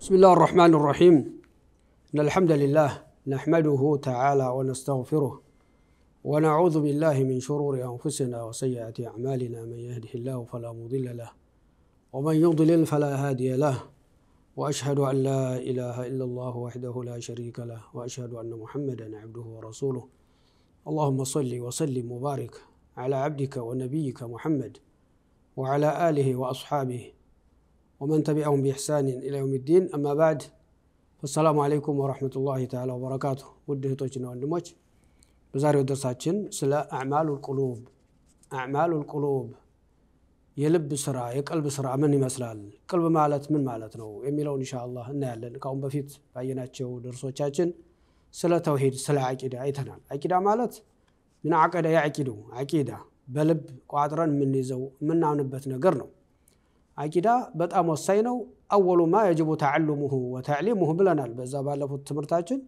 بسم الله الرحمن الرحيم إن الحمد لله نحمده تعالى ونستغفره ونعوذ بالله من شرور أنفسنا وسيئات أعمالنا من يهده الله فلا مضل له ومن يضلل فلا هادي له وأشهد أن لا إله إلا الله وحده لا شريك له وأشهد أن محمدا عبده ورسوله اللهم صل وسلم وبارك على عبدك ونبيك محمد وعلى آله وأصحابه ومن تبعهم بإحسان إلى يوم الدين أما بعد فالسلام عليكم ورحمة الله تعالى وبركاته وده توجنا وندمج بزاري ودرساتشن سلا أعمال القلوب أعمال القلوب يلب سرعة يقلب سرعة من مسلال قلب مالت من مالات نو يميلو إن شاء الله إن أعلن كاوم بفيت فأيناتشو درسو تشاتشن سلا توحيد سلا عكيدة عيتنا عكيدة مالت من عقيدة يعكيدو عكيدة بلب قادرا من نزو من نعنبتنا قرنو አቂዳ በጣም ወሳኝ ነው። አወሉማ የጅቡ ተዓልሙሁ ወተዕሊሙሁ ብለናል። በዛ ባለፉት ትምህርታችን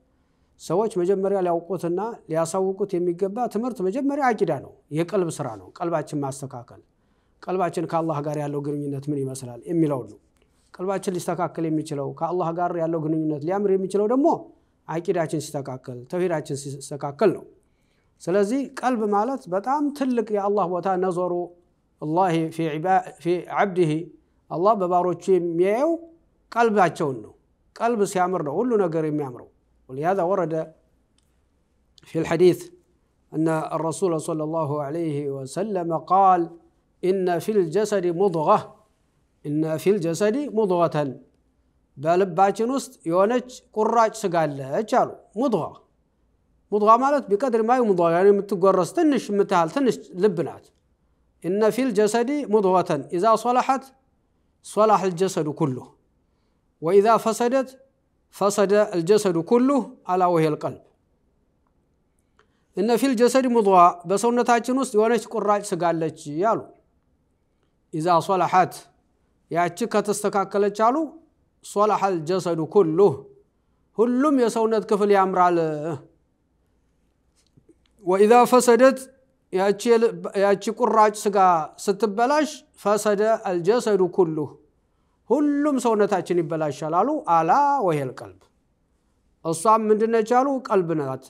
ሰዎች መጀመሪያ ሊያውቁትና ሊያሳውቁት የሚገባ ትምህርት መጀመሪያ አቂዳ ነው። የቀልብ ስራ ነው። ቀልባችን ማስተካከል፣ ቀልባችን ከአላህ ጋር ያለው ግንኙነት ምን ይመስላል የሚለው ነው። ቀልባችን ሊስተካከል የሚችለው ከአላህ ጋር ያለው ግንኙነት ሊያምር የሚችለው ደግሞ አቂዳችን ሲስተካከል፣ ተውሂዳችን ሲስተካከል ነው። ስለዚህ ቀልብ ማለት በጣም ትልቅ የአላህ ቦታ ነዞሩ አላህ ፊ ዐብዲሂ الله بباروتش ميو قلب عشونه قلب سيامرنا كل نجر يامره ولهذا ورد في الحديث أن الرسول صلى الله عليه وسلم قال إن في الجسد مضغة إن في الجسد مضغة بالب باچنوست يونج قراج سقال لأجالو مضغة مضغة مالت بقدر ما يمضغ يعني متقرص تنش متهال تنش لبنات إن في الجسد مضغة إذا صلحت صلح الجسد كله وإذا فسدت فسد الجسد كله على وهي القلب إن في الجسد مضغة بسونتاችን ውስጥ የሆነች ቁራጭ ስጋ አለች يالو إذا صلحت ያቺ ከተስተካከለች يالو صلح الجسد كله هلوم የሰውነት ክፍል يامرال وإذا فسدت ያቺ ቁራጭ ስጋ ስትበላሽ ፈሰደ አልጀሰዱ ኩሉ ሁሉም ሰውነታችን ይበላሻል አሉ። አላ ወሄል ቀልብ እሷም ምንድነች አሉ? ቀልብ ናት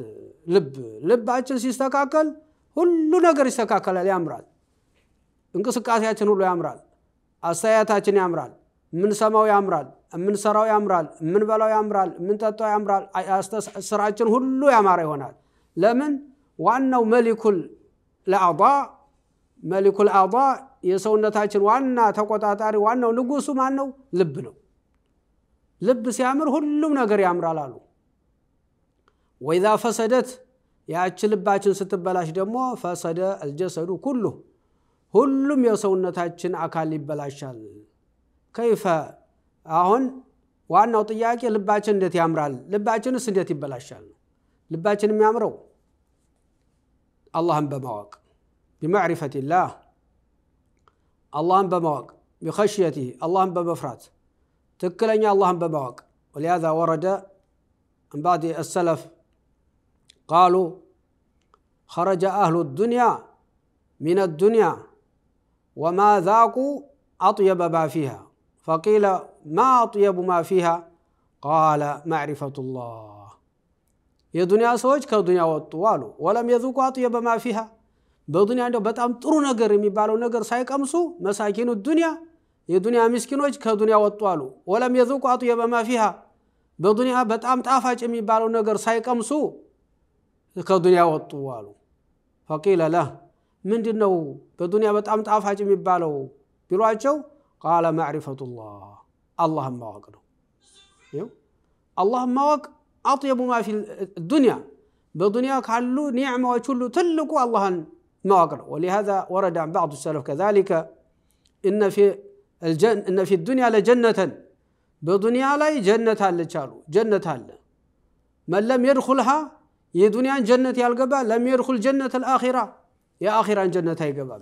ልብ። ልባችን ሲስተካከል ሁሉ ነገር ይስተካከላል፣ ያምራል። እንቅስቃሴያችን ሁሉ ያምራል። አስተያየታችን ያምራል። የምንሰማው ያምራል። የምንሰራው ያምራል። የምንበላው ያምራል። የምንጠጣው ያምራል። ስራችን ሁሉ ያማረ ይሆናል። ለምን ዋናው መሊኩል ለአዳ መሊኩል አዳ የሰውነታችን ዋና ተቆጣጣሪ ዋናው ንጉሱ ማን ነው? ልብ ነው። ልብ ሲያምር ሁሉም ነገር ያምራል አሉ። ወኢዛ ፈሰደት ያቺ ልባችን ስትበላሽ ደግሞ ፈሰደ አልጀሰዱ ኩሉ ሁሉም የሰውነታችን አካል ይበላሻል። ከይፈ አሁን ዋናው ጥያቄ ልባችን እንዴት ያምራል? ልባችንስ እንዴት ይበላሻል? ልባችን የሚያምረው አላህን በማወቅ بمعرفة الله اللهم بمواق بخشيته اللهم بمفرات تكلني اللهم بمواق ولهذا ورد من بعض السلف قالوا خرج أهل الدنيا من الدنيا وما ذاقوا أطيب ما فيها فقيل ما أطيب ما فيها قال معرفة الله يا دنيا سوج كدنيا وطوال ولم يذوق أطيب ما فيها በዱንያ እንደው በጣም ጥሩ ነገር የሚባለው ነገር ሳይቀምሱ መሳኪኑ ዱንያ የዱንያ ምስኪኖች ከዱንያ ወጡ አሉ። ወለም የዙቁ አጥየበ ማ ፊሃ በዱንያ በጣም ጣፋጭ የሚባለው ነገር ሳይቀምሱ ከዱንያ ወጡ አሉ። ፈቂለ ለህ ምንድን ነው በዱንያ በጣም ጣፋጭ የሚባለው ቢሏቸው፣ ቃለ ማዕሪፈቱላህ አላህን ማወቅ ነው። አላህን ማወቅ አጥየቡ ማ ፊ ዱንያ በዱንያ ካሉ ኒዕማዎች ሁሉ ትልቁ አላህን معقل ولهذا ورد عن بعض السلف كذلك ان في الجن ان في الدنيا لجنة بدنيا لاي جنة هل تشالو جنة هل من لم يدخلها يا يدنيا جنة يا لم يدخل جنة الاخرة يا اخرة جنة يا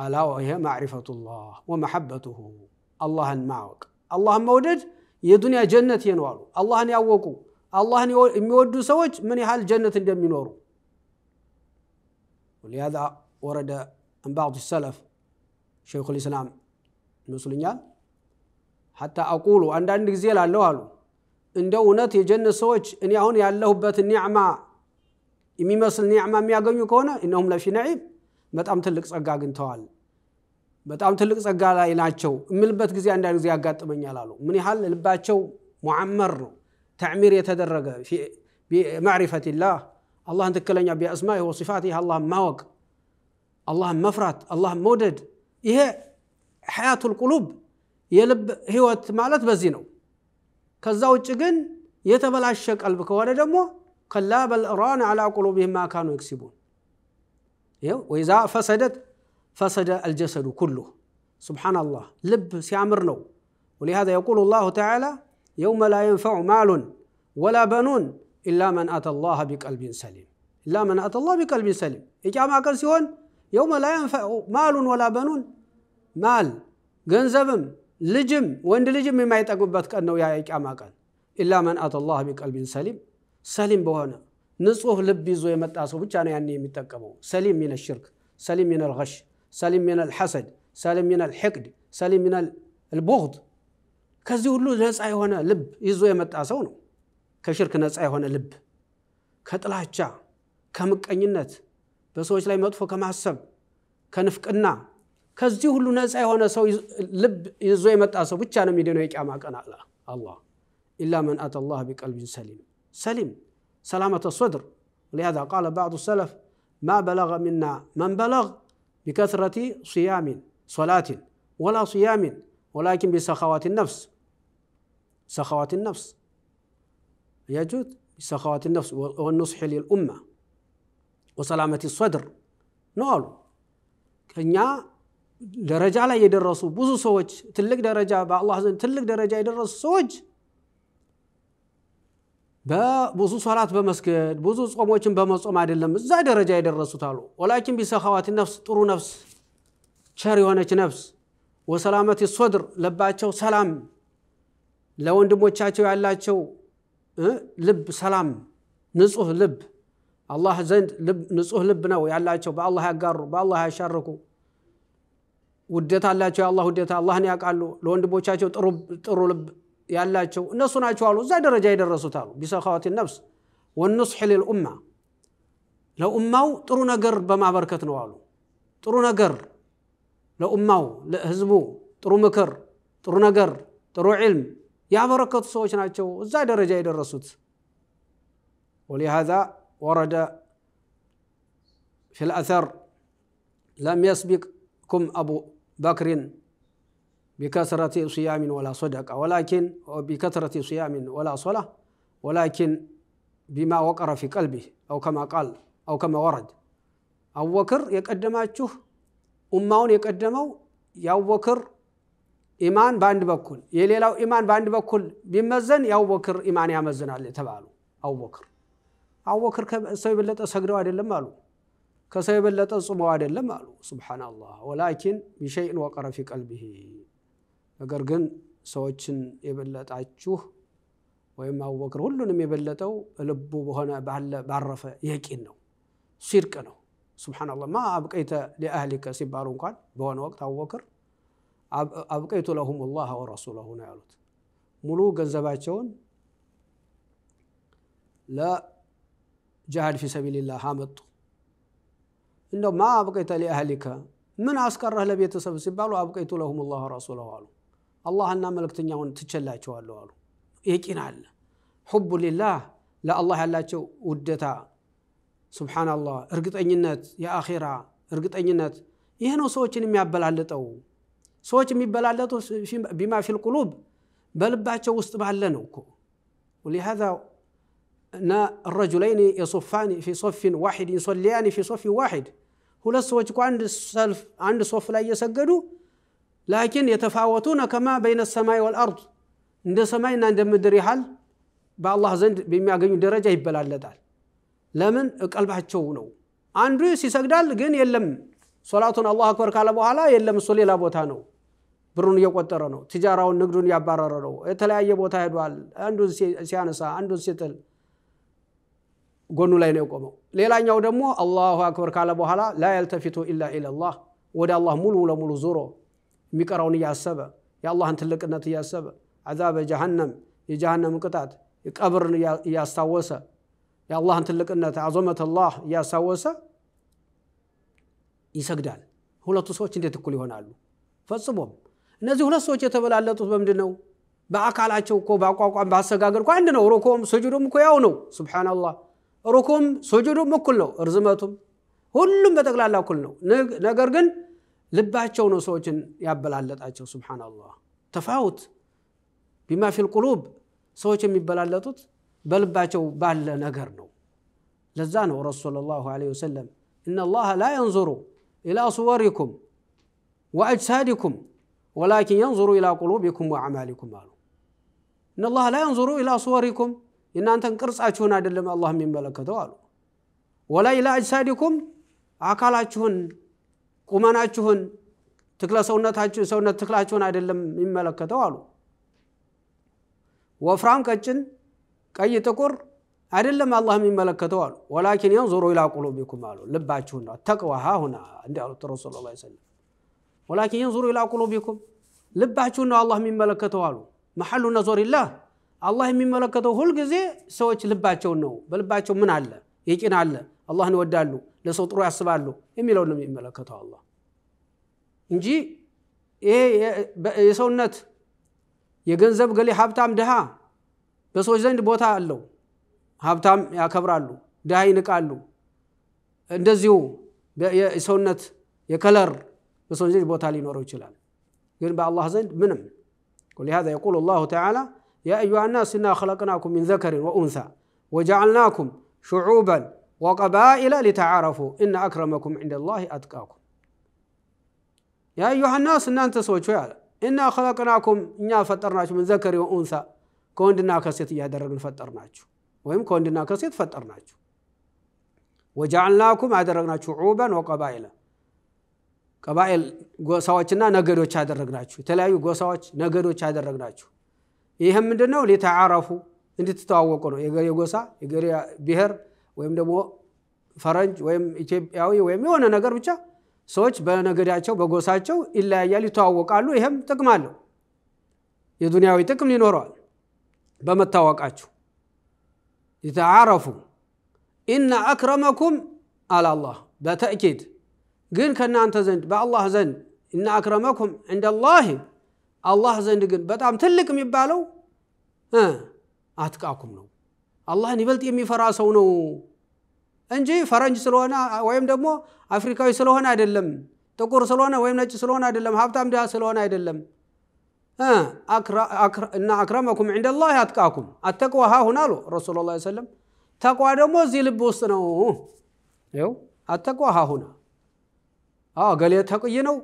الا وهي معرفة الله ومحبته الله معك الله مودد دنيا جنة ينوالو الله ان يوقو الله ان يودو سوج من يحال جنة دم ينورو ولهذا ورد عن بعض السلف ሸይኹ ልእስላም ይመስሉኛል ሐታ አቁሉ አንዳንድ ጊዜ ላለሁ አሉ እንደ እውነት የጀነት ሰዎች እኔ አሁን ያለሁበትን ኒዕማ የሚመስል ኒዕማ የሚያገኙ ከሆነ እነሁም ለፊ ነዒም በጣም ትልቅ ጸጋ አግኝተዋል በጣም ትልቅ ጸጋ ላይ ናቸው የምልበት ጊዜ አንዳንድ ጊዜ ያጋጥመኛል አሉ ምን ያህል ልባቸው ሙዓመር ነው ተዕሚር የተደረገ ማዕሪፈትላህ አላህን ትክክለኛ ቢአስማኢ ወሲፋት ይህ አላህን ማወቅ አላህን መፍራት አላህን መውደድ ይሄ ሐያቱል ቁሉብ የልብ ህይወት ማለት በዚህ ነው ከዛ ውጭ ግን የተበላሸ ቀልብ ከሆነ ደግሞ ከላ በልራን አላ ቁሉብህም ማካኑ የክሲቡን ይው ወይዛ ፈሰደት ፈሰደ አልጀሰዱ ኩሉህ سبحان الله لب سيامر ولهذا يقول الله تعالى يوم لا ينفع مال ولا بنون إلا من أتى الله بقلب سليم إلا من أتى الله بقلب سليم إجامة قال سيون يوم لا ينفع مال ولا بنون مال جنزبم لجم وند لجم ما يتقبت كأنه يا إجامة قال إلا من أتى الله بقلب سليم سليم بوهنا نصوه لبي زوي مت أصوب كان يعني متقبو سليم من الشرك سليم من الغش سليم من الحسد سليم من الحقد سليم من البغض كذي هلو نسعي هنا لب يزوي مت أصوبه كشرك نت أيهون اللب كطلع كمك أني كأنينت بس هو شلي فوق كم حسب كنفقنا كزيه كل نت أيهون سو اللب يزوي مت أسو بتشان ميدونه يك أماك أنا لا الله إلا من أتى الله بقلب سليم سليم سلامة الصدر لهذا قال بعض السلف ما بلغ منا من بلغ بكثرة صيام صلاة ولا صيام ولكن بسخوات النفس سخوات النفس አያችሁት? ሰኻዋት ነፍስ ወኑስሒ ሊልኡማ ወሰላመት ሶድር ነው አሉ። ከእኛ ደረጃ ላይ የደረሱ ብዙ ሰዎች ትልቅ ደረጃ በአላህ ዘንድ ትልቅ ደረጃ የደረሱ ሰዎች በብዙ ሶላት በመስገድ ብዙ ጾሞችን በመጾም አይደለም እዛ ደረጃ የደረሱት አሉ። ወላኪን ቢሰኻዋት ነፍስ ጥሩ ነፍስ፣ ቸር የሆነች ነፍስ ወሰላመት ሶድር ለባቸው ሰላም ለወንድሞቻቸው ያላቸው ልብ ሰላም ንጹህ ልብ አላህ ዘንድ ንጹህ ልብ ነው ያላቸው በአላህ ያጋሩ በአላህ ያሻርኩ ውደታ አላቸው የአላህ ውደታ አላህን ያውቃሉ ለወንድሞቻቸው ጥሩ ልብ ያላቸው እነሱ ናቸው አሉ እዛ ደረጃ የደረሱት አሉ ቢሰኻወት ነፍስ ወንስሕ ልልኡማ ለኡማው ጥሩ ነገር በማበርከት ነው አሉ ጥሩ ነገር ለኡማው ለህዝቡ ጥሩ ምክር ጥሩ ነገር ጥሩ ዕልም ያበረከቱ ሰዎች ናቸው زاد ደረጃ الرسول ولهذا ورد في الأثر لم يسبقكم أبو بكر بكثرة صيام ولا صدقة ولكن بكثرة صيام ولا صلاة ولكن بما وقر في قلبه أو كما قال أو كما ورد أبو بكر يقدماتشه أمهون يقدموا يا أبو بكر ኢማን በአንድ በኩል የሌላው ኢማን በአንድ በኩል ቢመዘን የአቡበክር ኢማን ያመዝናል የተባሉ አቡበክር አቡበክር ከሰው የበለጠ ሰግደው አይደለም አሉ ከሰው የበለጠ ጽመው አይደለም አሉ ሱብሓነላህ ወላኪን ቢሸይን ወቀረ ፊ ቀልቢሂ ነገር ግን ሰዎችን የበለጣችሁ ወይም አቡበክር ሁሉንም የበለጠው ልቡ በሆነ ባረፈ የቂን ነው ሲድቅ ነው ሱብሓነላህ ማ አብቀይተ ሊአህሊከ ሲባሉ እንኳን በሆነ ወቅት አቡበክር أبقيت لهم الله ورسوله نعلوت ملوك زباتشون لا جهل في سبيل الله حامد إنه ما أبقيت لأهلك من أسكر أهل بيت سبسبال وأبقيت لهم الله ورسوله قالوا الله أنا ملك تنياون تشلا قالوا قالوا يكين على حب لله لا الله على شو ودتا سبحان الله ارقط أجنات يا أخيرا ارقط أجنات يهنو سوتشين ما بلعلتو ሰዎች የሚበላለጡ ቢማ ፊል ቁሉብ በልባቸው ውስጥ ባለ ነው እኮ ولهذا እና الرجلين يصفان في صف واحد يصليان في صف واحد ሁለት ሰዎች እኮ አንድ ሰልፍ አንድ ሶፍ ላይ እየሰገዱ ላኪን የተፋወቱነ ከማ በይነ ሰማይ ወልአርድ እንደ ሰማይና እንደ ምድር ያህል በአላህ ዘንድ በሚያገኙ ደረጃ ይበላለጣል ለምን ቀልባቸው ነው አንዱ ሲሰግዳል ግን የለም ሶላቱን አላሁ አክበር ካለ በኋላ የለም እሱ ሌላ ቦታ ነው ብሩን እየቆጠረ ነው። ትጃራውን ንግዱን እያባረረ ነው። የተለያየ ቦታ ሄዷል። አንዱን ሲያነሳ አንዱን ሲጥል ጎኑ ላይ ነው የቆመው። ሌላኛው ደግሞ አላሁ አክበር ካለ በኋላ ላ የልተፊቱ ኢላ ኢለላህ ወደ አላህ ሙሉ ለሙሉ ዞሮ የሚቀረውን እያሰበ የአላህን ትልቅነት እያሰበ አዛበ ጀሃነም የጀሃነም ቅጣት ቀብርን እያስታወሰ የአላህን ትልቅነት አዞመት ላህ እያስታወሰ ይሰግዳል። ሁለቱ ሰዎች እንዴት እኩል ይሆናሉ? ፈጽሞም نزه هنا سوتشي تبل على طول بمن دنو بعك على شو كو بعك وقام بحس جاجر كو عندنا وركوم سجود مكياونو سبحان الله ركوم سجود مكلو أرزمتهم هلم بتقل على كلنو نج نجرجن لبعت شو نسوتشن يقبل على طول سبحان الله تفاوت بما في القلوب سوتش مقبل على طول بل بعت شو بعلا نجرنو لزانه رسول الله عليه وسلم إن الله لا ينظر إلى صوركم وأجسادكم ወላኪን የንዙሩ ኢላ ቁሉቢኩም ወአዕማሊኩም አሉ እነላህ ላ የንዙሩ ኢላ ሱወሪኩም የእናንተን ቅርጻችሁን አይደለም አላህ የሚመለከተው አሉ ወላ ኢላ አጅሳዲኩም አካላችሁን ቁመናችሁን ትክለ ሰውነታችሁ ሰውነት ትክላችሁን አይደለም የሚመለከተው አሉ ወፍራም ቀጭን ቀይ ጥቁር አይደለም አላህ የሚመለከተው አሉ ወላኪን የንዙሩ ኢላ ቁሉቢኩም አሉ ልባችሁን ነው ተቅዋሃ ሁና እንዲ አሉት ረሱል ላ ሰለም ወላኪን የንዙሩ ኢላ ቁሉቢኩም ልባችሁን ነው አላህ የሚመለከተው አሉ መሐሉ ላ አላህ የሚመለከተው ሁልጊዜ ሰዎች ልባቸውን ነው በልባቸው ምን አለ የቂን አለ አላህን ይወዳሉ ለሰው ጥሩ ያስባሉ የሚለው ነው የሚመለከተው አላህ እንጂ ይሄ የሰውነት የገንዘብ ገሌ ሀብታም ድሃ በሰዎች ዘንድ ቦታ አለው ሀብታም ያከብራሉ ድሃ ይንቃሉ እንደዚሁ የሰውነት የከለር በሰዎች ልጅ ቦታ ሊኖረው يقول ግን الله زين منم ولهذا يقول الله تعالى يا أيها الناس إنا خلقناكم من ذكر وأنثى وجعلناكم شعوبا وقبائل لتعارفوا إن أكرمكم عند الله أتقاكم يا أيها الناس إن أنت سوى إنا خلقناكم إنا فترناكم من ذكر وأنثى كوندنا كسيت يا درجن فترناكم وهم كوندنا كسيت فترناكم وجعلناكم أدرجنا شعوبا وقبائل ቀባኤል ጎሳዎችና ነገዶች አደረግናችሁ። የተለያዩ ጎሳዎች፣ ነገዶች አደረግናችሁ። ይህም ምንድን ነው? ሊተዓረፉ እንድትተዋወቁ ነው። የገሬ ጎሳ፣ የገሬ ብሔር ወይም ደግሞ ፈረንጅ ወይም ኢትዮጵያዊ ወይም የሆነ ነገር ብቻ ሰዎች በነገዳቸው በጎሳቸው ይለያያል፣ ይተዋወቃሉ። ይህም ጥቅም አለው። የዱንያዊ ጥቅም ይኖረዋል በመታወቃችሁ። ሊተዓረፉ ኢነ አክረመኩም አላላህ በተእኪድ ግን ከእናንተ ዘንድ በአላህ ዘንድ እና አክረመኩም እንደላህ አላህ ዘንድ ግን በጣም ትልቅ የሚባለው አትቃኩም ነው። አላህን ይበልጥ የሚፈራ ሰው ነው እንጂ ፈረንጅ ስለሆነ ወይም ደግሞ አፍሪካዊ ስለሆነ አይደለም። ጥቁር ስለሆነ ወይም ነጭ ስለሆነ አይደለም። ሀብታም ድሃ ስለሆነ አይደለም። እና አክረመኩም ዐንደላህ አትቃኩም። አተቅዋ ሀሁን አሉ ረሱሉ ላ ሰለም። ተቋ ደግሞ እዚህ ልብ ውስጥ ነው። ይኸው አተቅዋ ሀሁና آه قال ተቅይ ينو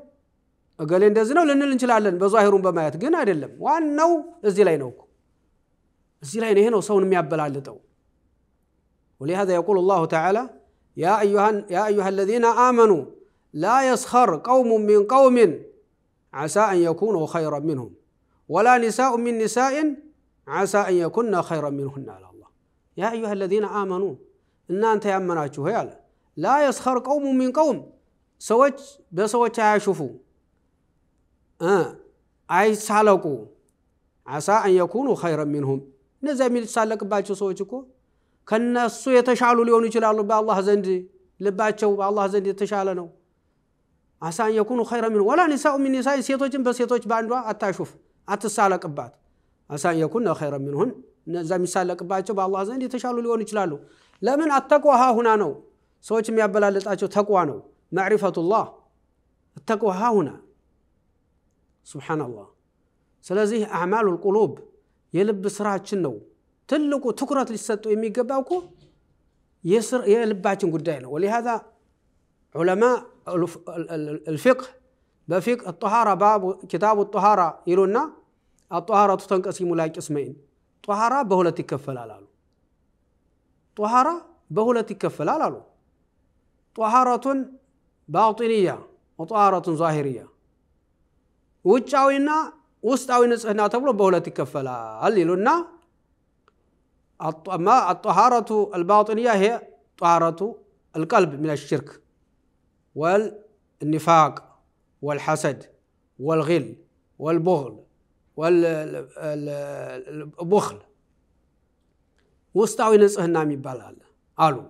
قال እንደዚህ ነው ልንል እንችላለን በዛሂሩን በማየት ግን አይደለም ዋናው እዚህ ላይ ነው هنا وصون ላይ ነው ይሄ ولهذا يقول الله تعالى يا أيها, يا أيها الذين آمنوا لا يسخر قوم من قوم عسى أن يكونوا خيرا منهم ولا نساء من نساء عسى أن يكن خيرا منهن على الله يا أيها الذين آمنوا إن أنت يا مناتشوه لا يسخر قوم من قوم ሰዎች በሰዎች አያሹፉ አይሳለቁ አሳ አን የኩኑ ኸይረን ሚንሁም እነዚያ የሚሳለቅባቸው ሰዎች እኮ ከነሱ የተሻሉ ሊሆኑ ይችላሉ በአላህ ዘንድ ልባቸው በአላህ ዘንድ የተሻለ ነው አሳ አን የኩኑ ኸይረን ሚንሁም ወላ ኒሳኡ ሚን ኒሳኢን ሴቶችን በሴቶች በአንዷ አታሹፍ አትሳለቅባት አሳ አን የኩነ ኸይረን ሚንሁን እነዛ የሚሳለቅባቸው በአላህ ዘንድ የተሻሉ ሊሆኑ ይችላሉ ለምን አተቋሃ ሁና ነው ሰዎች የሚያበላለጣቸው ተቋ ነው معرفة الله التقوى ها هنا سبحان الله سلازيه أعمال القلوب يلبس راج شنو تلقو تكرة للسد ويمي قباوكو يسر يلبس قدينه ولهذا علماء الفقه بفيق الطهارة باب كتاب الطهارة يلونا الطهارة تنقسم لا قسمين طهارة بهولة تكفل على له طهارة بهولة تكفل على له طهارة باطنية وطهارة ظاهرية وجاوينا وستاوين نصحنا تبلو بولة كفلا هل يلونا ما الطهارة الباطنية هي طهارة القلب من الشرك والنفاق والحسد والغل والبغل والبخل وستاوين نصحنا مبالا قالوا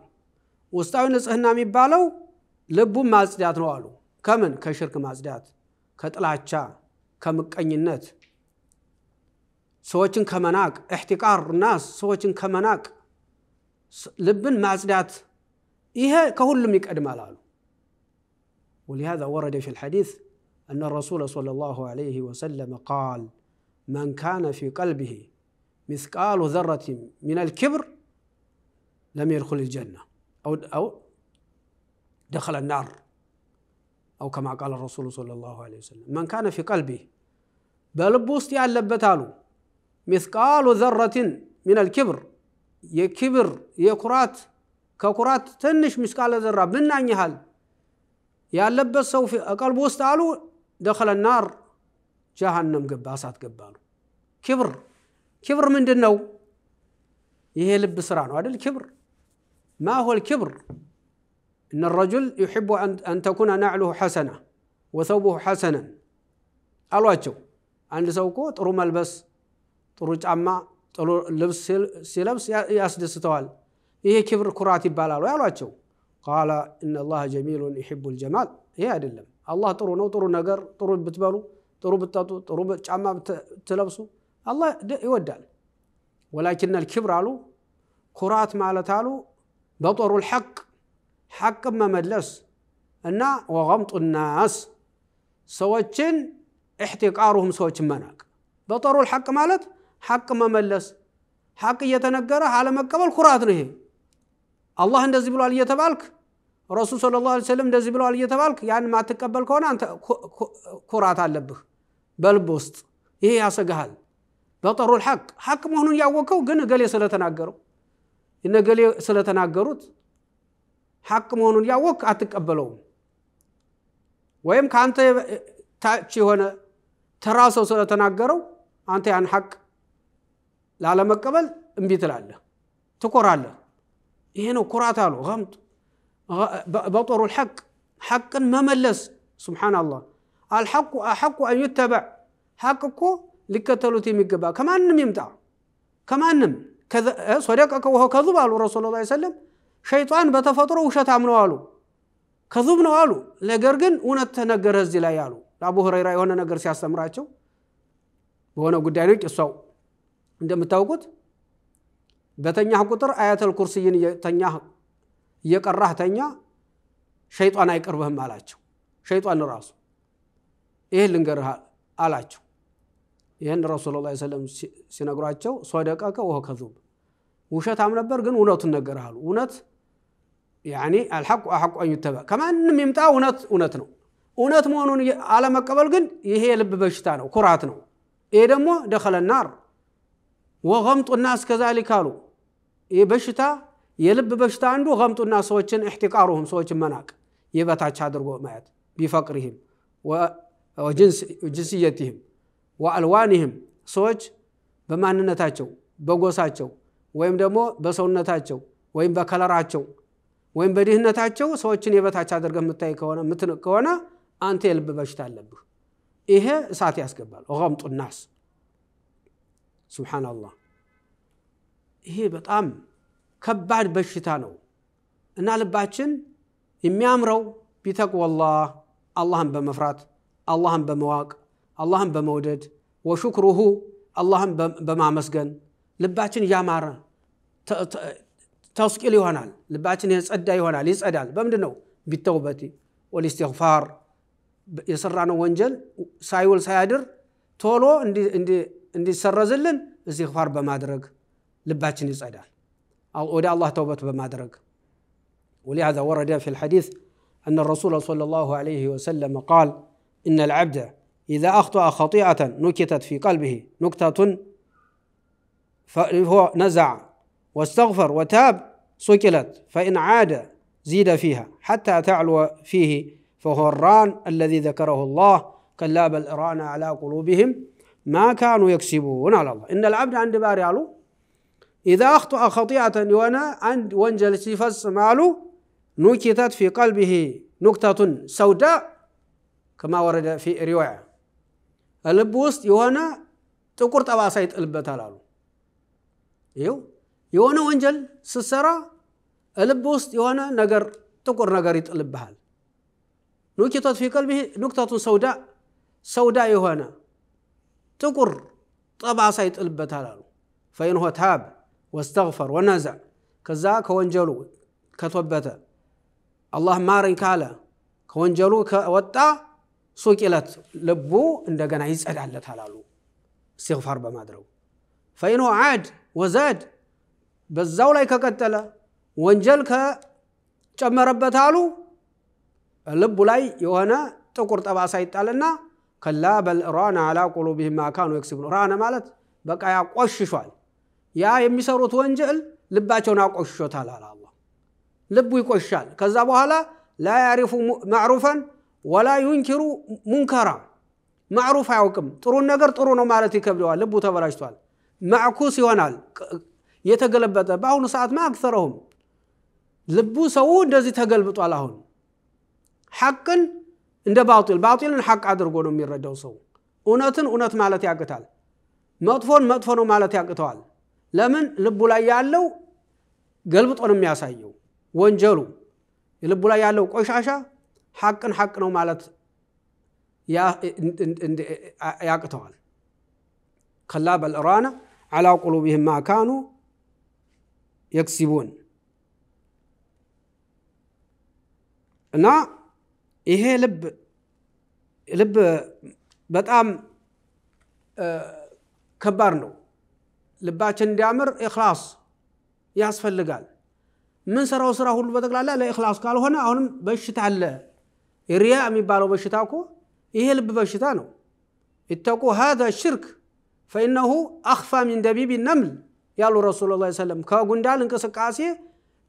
وستاوين نصحنا مبالو لبوم مازدات نوالو كمن كشرك مازدات كتلاحة كمك أنينات سوچن كمناك احتكار الناس سوچن كمناك لبن مازدات إيه كهول لم يكأدم ولهذا ورد في الحديث أن الرسول صلى الله عليه وسلم قال من كان في قلبه مثقال ذرة من الكبر لم يدخل الجنة أو, أو دخل النار أو كما قال الرسول صلى الله عليه وسلم من كان في قلبه بل بوست يعلبتالو مثقال ذرة من الكبر يا كبر يا كرات ككرات تنش مثقال ذرة من أن يهل يعلبت سو في قلب وستالو دخل النار جهنم قباسات قبالو كبر كبر من دنو يهي لب سرانو الكبر ما هو الكبر إن الرجل يحب أن أن تكون نعله حسنة وثوبه حسنا الواجب أن سوكو طرو ملبس طرو جامع طرو لبس سيلبس يسدس ستوال إيه كبر كرات بالال الواجب قال إن الله جميل يحب الجمال هي أدلم الله طرو نو طرو نجر طرو بتبلو طرو بتاتو طرو جامع تلبسو الله يودع ولكن الكبر علو كرات مالتالو بطر الحق حق مدلس أنا وغمط الناس سوتشن احتقارهم سوتش مناك بطروا الحق مالت حق مدلس حق يتنقره على مكبل خراطنه الله اندزي بلو علي يتبالك الرسول صلى الله عليه وسلم اندزي بلو علي يتبالك يعني ما تقبل كون أنت خراط على لبه بل بوست إيه يا سقهال بطروا الحق حق مهنون يعوكو قلنا قليا سلتنقره إنا قليا سلتنقروت حق مهون ياوك أتقبلو ويم كانت تاچي هنا تراسو سلا تناغرو أنت عن حق لا لا مقبل انبيت لاله تقر الله يهنو قرات الله غمت بطر الحق حقا ما ملس سبحان الله الحق أحق أن يتبع حقك لكتلو تيمي قبا كما أنم يمتع كمان أنم كذ... صدقك وهو كذب على رسول الله صلى الله عليه وسلم ሸይጣን በተፈጥሮ ውሸታም ነው አሉ ከዙብ ነው አሉ ነገር ግን እውነት ተነገረ እዚህ ላይ አሉ ለአቡ ሁረይራ የሆነ ነገር ሲያስተምራቸው በሆነ ጉዳይ ነው እሷው እንደምታውቁት በተኛህ ቁጥር አያተል ኩርስይን ተኛህ እየቀራህ ተኛ ሸይጣን አይቀርብህም አላቸው ሸይጣን ራሱ ይህን ልንገርህ አላቸው ይህን ረሱሉ ላ ሰለም ሲነግሯቸው ሶደቀከ ወሆ ከዙብ ውሸታም ነበር ግን እውነቱን ነገርሃሉ እውነት ያኔ አልሐቁ አሐቁ አን ዩተባ ከማንም ይምጣ እውነት እውነት ነው። እውነት መሆኑን አለመቀበል ግን ይሄ የልብ በሽታ ነው፣ ኩራት ነው። ይሄ ደግሞ ደኸለ ናር ወገምጡ ናስ አሉ። ይህ በሽታ የልብ በሽታ አንዱ ገምጡና ሰዎችን እሕቲቃሩሁም ሰዎችን መናቅ የበታች አድርጎ ማየት ቢፈቅርህም ጅንስየትህም ወአልዋንህም ሰዎች በማንነታቸው በጎሳቸው ወይም ደግሞ በሰውነታቸው ወይም በከለራቸው ወይም በድህነታቸው ሰዎችን የበታች አድርገ የምታይ ከሆነ የምትንቅ ከሆነ አንተ የልብ በሽታ አለብህ። ይሄ እሳት ያስገባል። ኦቀምጡ ናስ ሱብሓነላህ። ይሄ በጣም ከባድ በሽታ ነው እና ልባችን የሚያምረው ቢተቅወላህ አላህን በመፍራት አላህን በመዋቅ አላህን በመውደድ ወሹክሩሁ አላህን በማመስገን ልባችን እያማረ تسكيل يهانال لبعضنا يسأدى يهانال يسأدال بمدنو بالتوبة والاستغفار يسرعنا وانجل سايول سايدر تولو اندي اندي اندي سر زلن استغفار بمادرك لبعضنا يسأدال أو ودع الله توبة بمادرك ولهذا ورد في الحديث أن الرسول صلى الله عليه وسلم قال إن العبد إذا أخطأ خطيئة نكتت في قلبه نكتة فهو نزع واستغفر وتاب سكلت فإن عاد زيد فيها حتى تعلو فيه فهو الران الذي ذكره الله كلا بل ران على قلوبهم ما كانوا يكسبون على الله إن العبد عند باري علو إذا أخطأ خطيئة وأنا عند وانجل سيفس مالو نكتت في قلبه نكتة سوداء كما ورد في رواية البوست يوانا تقرت أبا سيد البتالالو يو إيوه؟ يوانا وانجل سسرا قلب بوست يوانا نجر تقر نجر يتقلب بحال نكتة في قلبه نكتة سوداء سوداء يوانا تقر طبعا سيتقلب بتالا فإن هو تاب واستغفر ونزع كذا كونجلو كتوبته الله ما رين كالا كونجلو كوتا سوكيلات لبو اندقنا يسعد على تالا استغفر بمادرو فإن هو عاد وزاد በዛው ላይ ከቀጠለ ወንጀል ከጨመረበት አሉ ልቡ ላይ የሆነ ጥቁር ጠባሳ ይጣልና ከላ በል ራነ አላ ቁሉብህም ማካኑ የክስቡን ራነ ማለት በቃ ያቆሽሿል። ያ የሚሰሩት ወንጀል ልባቸውን አቆሽሾታል አለ አላ። ልቡ ይቆሻል። ከዛ በኋላ ላ ያሪፉ ማዕሩፈን ወላ ዩንኪሩ ሙንከራ ማዕሩፍ አያውቅም። ጥሩን ነገር ጥሩ ነው ማለት ይከብደዋል። ልቡ ተበላሽቷል። ማዕኩስ ይሆናል የተገለበጠ በአሁኑ ሰዓት ማ አክሰረሁም ልቡ ሰው እንደዚህ ተገልብጧል። አሁን ሐቅን እንደ ባጢል ባጢልን ሐቅ አድርጎ ነው የሚረዳው ሰው። እውነትን እውነት ማለት ያቅታል። መጥፎን መጥፎ ነው ማለት ያቅተዋል። ለምን ልቡ ላይ ያለው ገልብጦ ነው የሚያሳየው ወንጀሉ ልቡ ላይ ያለው ቆሻሻ ሐቅን ሐቅ ነው ማለት ያቅተዋል። ከላ በልራና ራነ ቁሉብህም ማካኑ يكسبون انا ايه لب لب بطام أه كبار نو لباچن ديامر اخلاص ياسفلغال من سراو سرا هولو بتقلا لا لا اخلاص قالوا هنا اهونم بشتا الله الرياء ميبالو بشتا اكو ايه لب بشتا نو اتقوا هذا الشرك فانه اخفى من دبيب النمل يالو رسول الله صلى الله عليه وسلم كاغندال انكسقاسي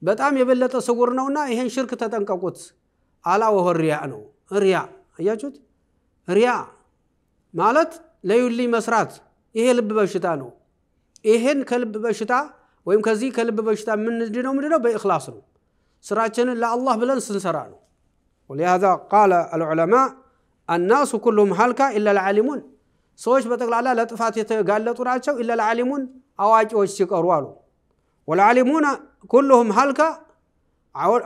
بتام يبلط صغور نونا ايهن شرك تتنققوت على وهريا انو ريا اياچوت ريا مالت لا يولي مسرات ايه لب بشتا ايهن كلب بشتا ويم كزي كلب بشتا من ندينو مندينو باخلاص نو سراچن لا الله بلن سنسرا ولهذا قال العلماء الناس كلهم هلكا الا العالمون سوش بتقل على لا تفاتي قال لا تراچو الا العالمون አዋቂዎች ሲቀሩ አሉ ወልዓሊሙነ ኩልሁም ሀልከ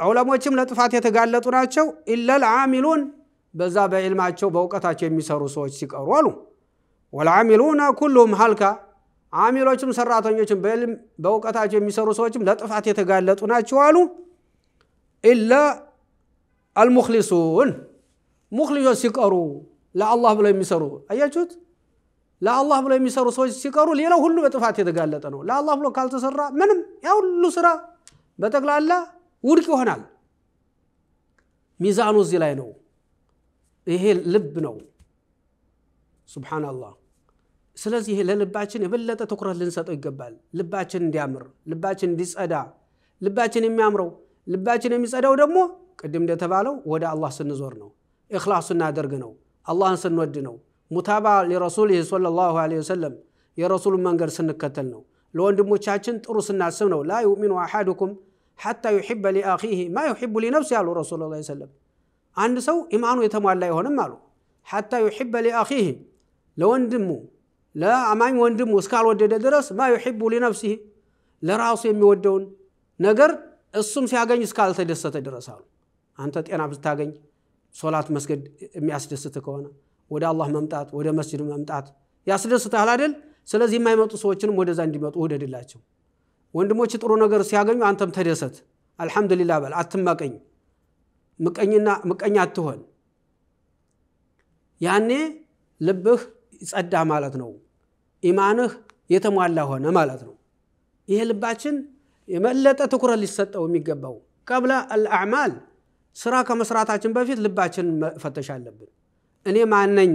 ዑለሞችም ለጥፋት የተጋለጡ ናቸው ኢለል አሚሉን በዛ በዕልማቸው በእውቀታቸው የሚሰሩ ሰዎች ሲቀሩ አሉ ወልዓሚሉነ ኩልሁም ሀልካ አሚሎችም ሰራተኞችም በዕልም በእውቀታቸው የሚሰሩ ሰዎችም ለጥፋት የተጋለጡ ናቸው አሉ ኢለ አልሙክሊሱን ሙክሊሶች ሲቀሩ ለአላህ ብለው የሚሰሩ አያችሁት ለአላህ ብሎ የሚሰሩ ሰዎች ሲቀሩ ሌላው ሁሉ በጥፋት የተጋለጠ ነው። ለአላህ ብሎ ካልተሰራ ምንም ያ ሁሉ ስራ በጠቅላላ ውድቅ ይሆናል። ሚዛኑ እዚህ ላይ ነው። ይሄ ልብ ነው። ሱብሓነላህ። ስለዚህ ለልባችን የበለጠ ትኩረት ልንሰጠው ይገባል። ልባችን እንዲያምር፣ ልባችን እንዲጸዳ፣ ልባችን የሚያምረው ልባችን የሚጸዳው ደግሞ ቅድም እንደተባለው ወደ አላህ ስንዞር ነው። ኢኽላስ ስናደርግ ነው። አላህን ስንወድ ነው። ሙታባ ሊረሱል ሰለላሁ ዐለይሂ ወሰለም የረሱሉን መንገድ ስንከተል ነው። ለወንድሞቻችን ጥሩ ስናስብ ነው። ላ ዩእሚኑ አሐዱኩም ሓታ ዩሕበ ሊአኺህ ማ ዩሕቡ ሊነፍሲ አሉ ረሱሉ ላ ሰለም አንድ ሰው ኢማኑ የተሟላ አይሆንም አሉ። ሓታ ዩሕበ ሊአኺህ ለወንድሙ ለአማኝ ወንድሙ እስካልወደደ ድረስ ማ ዩሕቡ ሊነፍሲህ ለራሱ የሚወደውን ነገር እሱም ሲያገኝ እስካልተደሰተ ድረስ አሉ። አንተ ጤና ብታገኝ ሶላት መስገድ የሚያስደስት ከሆነ ወደ አላህ መምጣት ወደ መስጅድ መምጣት ያስደስታል አይደል ስለዚህ የማይመጡ ሰዎችንም ወደዛ እንዲመጡ ውደድላቸው ወንድሞች ጥሩ ነገር ሲያገኙ አንተም ተደሰት አልሐምዱሊላ በል አትመቀኝ ምቀኝና ምቀኛ አትሆን ያኔ ልብህ ይጸዳ ማለት ነው ኢማንህ የተሟላ ሆነ ማለት ነው ይሄ ልባችን የመለጠ ትኩረት ሊሰጠው የሚገባው ቀብለ አልአዕማል ስራ ከመስራታችን በፊት ልባችን መፈተሽ አለብን እኔ ማነኝ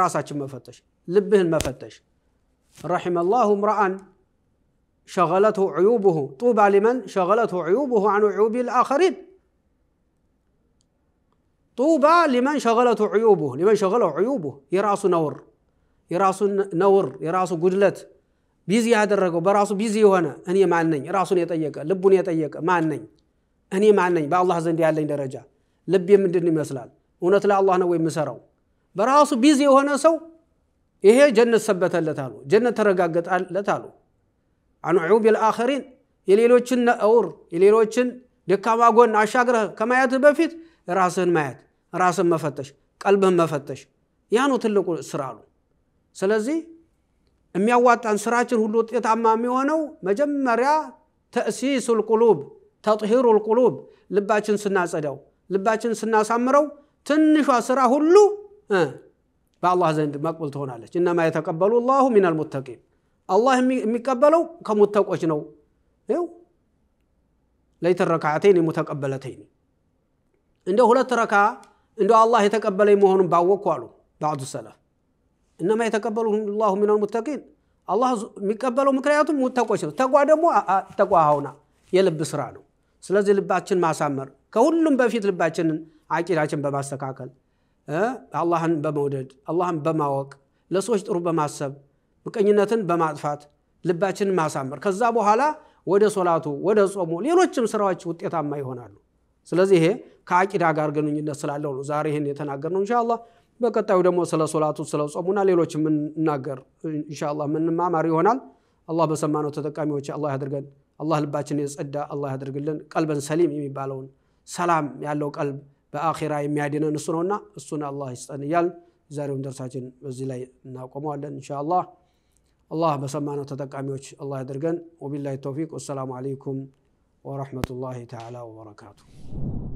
ራሳችን መፈተሽ ልብህን መፈተሽ ረሒመ ላሁ እምረአን ሸገለትሁ ዕዩብሁ ጡባ ሊመን ሸገለትሁ ዕዩብሁ አን ዕዩቢ ልአኸሪን ጡባ ሊመን ሸገለቱ ዕዩቡህ ሊመን ሸገለው ዕዩቡህ የራሱ ነውር የራሱ ነውር የራሱ ጉድለት ቢዚ ያደረገው በራሱ ቢዚ የሆነ እኔ ማነኝ ራሱን የጠየቀ ልቡን የጠየቀ ማነኝ እኔ ማነኝ በአላህ ዘንድ ያለኝ ደረጃ ልቤ ምንድን ይመስላል እውነት ለአላህ ነው ወይ የምሰራው በራሱ ቢዚ የሆነ ሰው ይሄ ጀነት ሰበተለት አሉ። ጀነት ተረጋገጠለት አሉ። አንዑብ ልአኸሪን የሌሎችን ነውር የሌሎችን ደካማ ጎን አሻግረህ ከማየትህ በፊት ራስህን ማየት፣ ራስህን መፈተሽ፣ ቀልብህን መፈተሽ ያኑ ትልቁ ስራ አሉ። ስለዚህ የሚያዋጣን ስራችን ሁሉ ውጤታማ የሚሆነው መጀመሪያ ተእሲሱ ልቁሉብ ተጥሂሩ ልቁሉብ ልባችን ስናጸዳው፣ ልባችን ስናሳምረው ትንሿ ስራ ሁሉ በአላህ ዘንድ መቅቡል ትሆናለች። እነማ የተቀበሉ ላሁ ሚነል ሙተቂን አላህ የሚቀበለው ከሙተቆች ነው። ው ለይተ ረካዓተይን ሙተቀበለተይን እንደ ሁለት ረካ እንደ አላህ የተቀበለኝ መሆኑን ባወቅኩ አሉ ባዕዱ ሰለፍ። እነማ የተቀበሉ ላሁ ሚነል ሙተቂን አላህ የሚቀበለው ምክንያቱም ሙተቆች ነው። ተቋ ደግሞ ተቋ ሀውና የልብ ስራ ነው። ስለዚህ ልባችን ማሳመር ከሁሉም በፊት ልባችንን አቂዳችን በማስተካከል አላህን በመውደድ አላህን በማወቅ ለሰዎች ጥሩ በማሰብ ምቀኝነትን በማጥፋት ልባችንን ማሳመር ከዛ በኋላ ወደ ሶላቱ ወደ ጾሙ ሌሎችም ስራዎች ውጤታማ ይሆናሉ ስለዚህ ይሄ ከአቂዳ ጋር ግንኙነት ስላለው ነው ዛሬ ይህን የተናገር ነው እንሻላ በቀጣዩ ደግሞ ስለ ሶላቱ ስለ ጾሙና ሌሎች የምንናገር እንሻላ ምንማማር ይሆናል አላህ በሰማነው ተጠቃሚዎች አላህ ያድርገን አላህ ልባችን የጸዳ አላህ ያድርግልን ቀልበን ሰሊም የሚባለውን ሰላም ያለው ቀልብ بآخرة ميادين نصرونا السنة الله يستنيال زارهم درساتين وزيلاي ناقوم إن شاء الله الله بسمعنا تتقامي وش الله يدرقن وبالله التوفيق والسلام عليكم ورحمة الله تعالى وبركاته